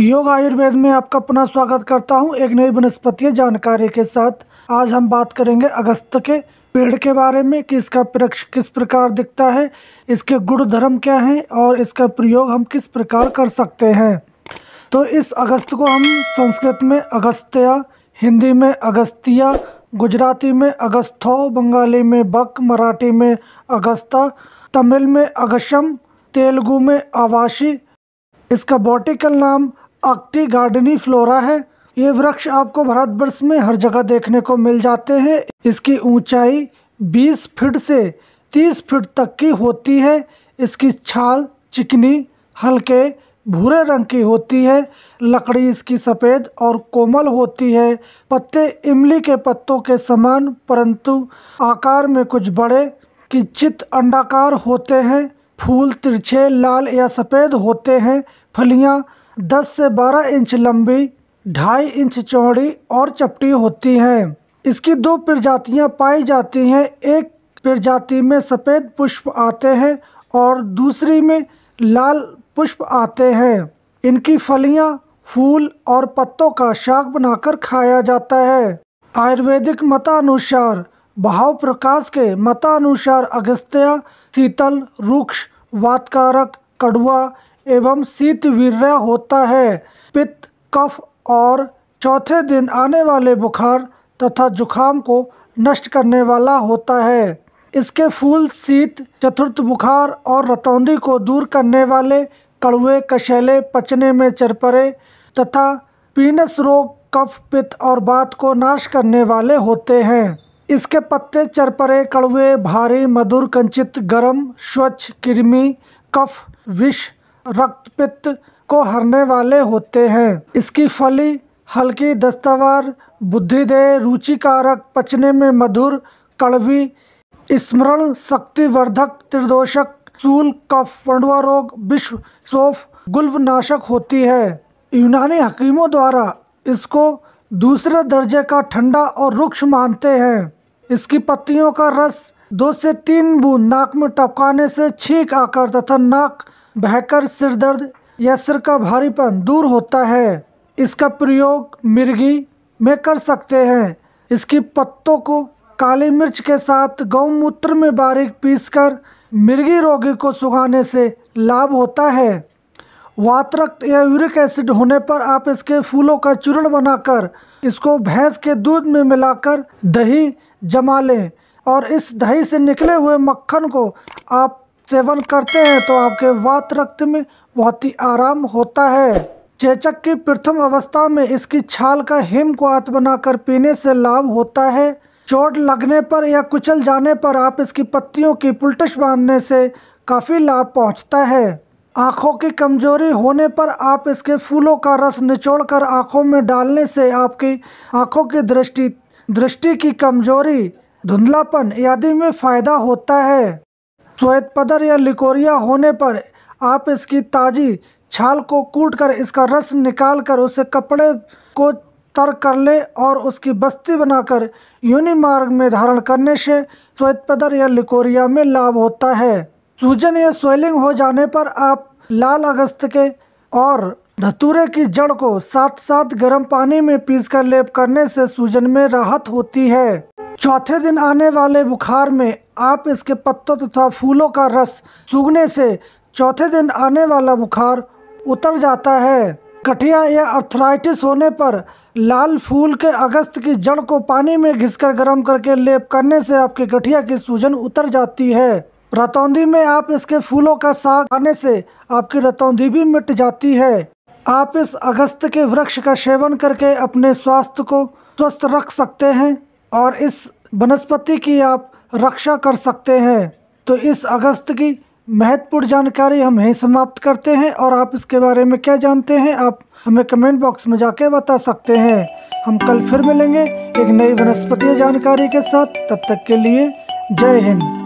योग आयुर्वेद में आपका पुनः स्वागत करता हूं एक नई वनस्पतीय जानकारी के साथ आज हम बात करेंगे अगस्त के पेड़ के बारे में कि इसका वृक्ष किस प्रकार दिखता है इसके गुण धर्म क्या हैं और इसका प्रयोग हम किस प्रकार कर सकते हैं तो इस अगस्त को हम संस्कृत में अगस्त्या हिंदी में अगस्तिया गुजराती में अगस्थो बंगाली में बक मराठी में अगस्ता तमिल में अगशम तेलुगु में आवासी इसका बॉटिकल नाम आक्टी गार्डनी फ्लोरा है ये वृक्ष आपको भारतवर्ष में हर जगह देखने को मिल जाते हैं इसकी ऊंचाई 20 फीट से 30 फीट तक की होती है इसकी छाल चिकनी हल्के भूरे रंग की होती है लकड़ी इसकी सफ़ेद और कोमल होती है पत्ते इमली के पत्तों के समान परंतु आकार में कुछ बड़े किंचित अंडाकार होते हैं फूल तिरछे लाल या सफ़ेद होते हैं फलियां 10 से 12 इंच लंबी ढाई इंच चौड़ी और चपटी होती हैं इसकी दो प्रजातियां पाई जाती हैं एक प्रजाति में सफ़ेद पुष्प आते हैं और दूसरी में लाल पुष्प आते हैं इनकी फलियां, फूल और पत्तों का शाक बनाकर खाया जाता है आयुर्वेदिक मतानुसार भाव प्रकाश के मतानुसार अगस्त्या शीतल रुक्ष वातकारक कड़वा एवं शीत विरह होता है पित्त कफ और चौथे दिन आने वाले बुखार तथा जुखाम को नष्ट करने वाला होता है इसके फूल शीत चतुर्थ बुखार और रतौंदी को दूर करने वाले कड़ुए कशैले पचने में चरपरे तथा पीनस रोग कफ पित्त और बात को नाश करने वाले होते हैं इसके पत्ते चरपरे कड़वे भारी मधुर कंचित गरम स्वच्छ कृमि कफ विष रक्त पित्त को हरने वाले होते हैं इसकी फली हल्की दस्तवार बुद्धिदेह रुचिकारक पचने में मधुर कड़वी स्मरण शक्तिवर्धक त्रिदोषक सूल कफ पंडवा रोग विश्व सोफ गुल्वनाशक होती है यूनानी हकीमों द्वारा इसको दूसरे दर्जे का ठंडा और रुक्ष मानते हैं इसकी पत्तियों का रस दो से तीन बूंद नाक में टपकाने से छींक आकर तथा नाक बहकर सिरदर्द या सिर का भारीपन दूर होता है इसका प्रयोग मिर्गी में कर सकते हैं इसकी पत्तों को काली मिर्च के साथ गौमूत्र में बारीक पीसकर मिर्गी रोगी को सुखाने से लाभ होता है वातरक्त या यूरिक एसिड होने पर आप इसके फूलों का चूर्ण बनाकर इसको भैंस के दूध में मिलाकर दही जमा लें और इस दही से निकले हुए मक्खन को आप सेवन करते हैं तो आपके वात रक्त में बहुत ही आराम होता है चेचक की प्रथम अवस्था में इसकी छाल का हिम को आत बनाकर पीने से लाभ होता है चोट लगने पर या कुचल जाने पर आप इसकी पत्तियों की पुलटश बांधने से काफ़ी लाभ पहुंचता है आँखों की कमजोरी होने पर आप इसके फूलों का रस निचोड़कर आँखों में डालने से आपकी आँखों की दृष्टि दृष्टि की कमजोरी धुंधलापन आदि में फ़ायदा होता है श्वेत पदर या लिकोरिया होने पर आप इसकी ताज़ी छाल को कूटकर इसका रस निकाल कर उसे कपड़े को तर कर ले और उसकी बस्ती बनाकर योनि मार्ग में धारण करने से श्वेत पदर या लिकोरिया में लाभ होता है सूजन या स्वेलिंग हो जाने पर आप लाल अगस्त के और धतूरे की जड़ को साथ साथ गर्म पानी में पीस कर लेप करने से सूजन में राहत होती है चौथे दिन आने वाले बुखार में आप इसके पत्तों तथा फूलों का रस सूखने से चौथे दिन आने वाला बुखार उतर जाता है गठिया या अर्थराइटिस होने पर लाल फूल के अगस्त की जड़ को पानी में घिसकर गर्म करके लेप करने से आपके गठिया की सूजन उतर जाती है रतौंदी में आप इसके फूलों का साग खाने से आपकी रतौंदी भी मिट जाती है आप इस अगस्त के वृक्ष का सेवन करके अपने स्वास्थ्य को स्वस्थ रख सकते हैं और इस वनस्पति की आप रक्षा कर सकते हैं तो इस अगस्त की महत्वपूर्ण जानकारी हम यहीं समाप्त करते हैं और आप इसके बारे में क्या जानते हैं आप हमें कमेंट बॉक्स में जाके बता सकते हैं हम कल फिर मिलेंगे एक नई वनस्पति जानकारी के साथ तब तक के लिए जय हिंद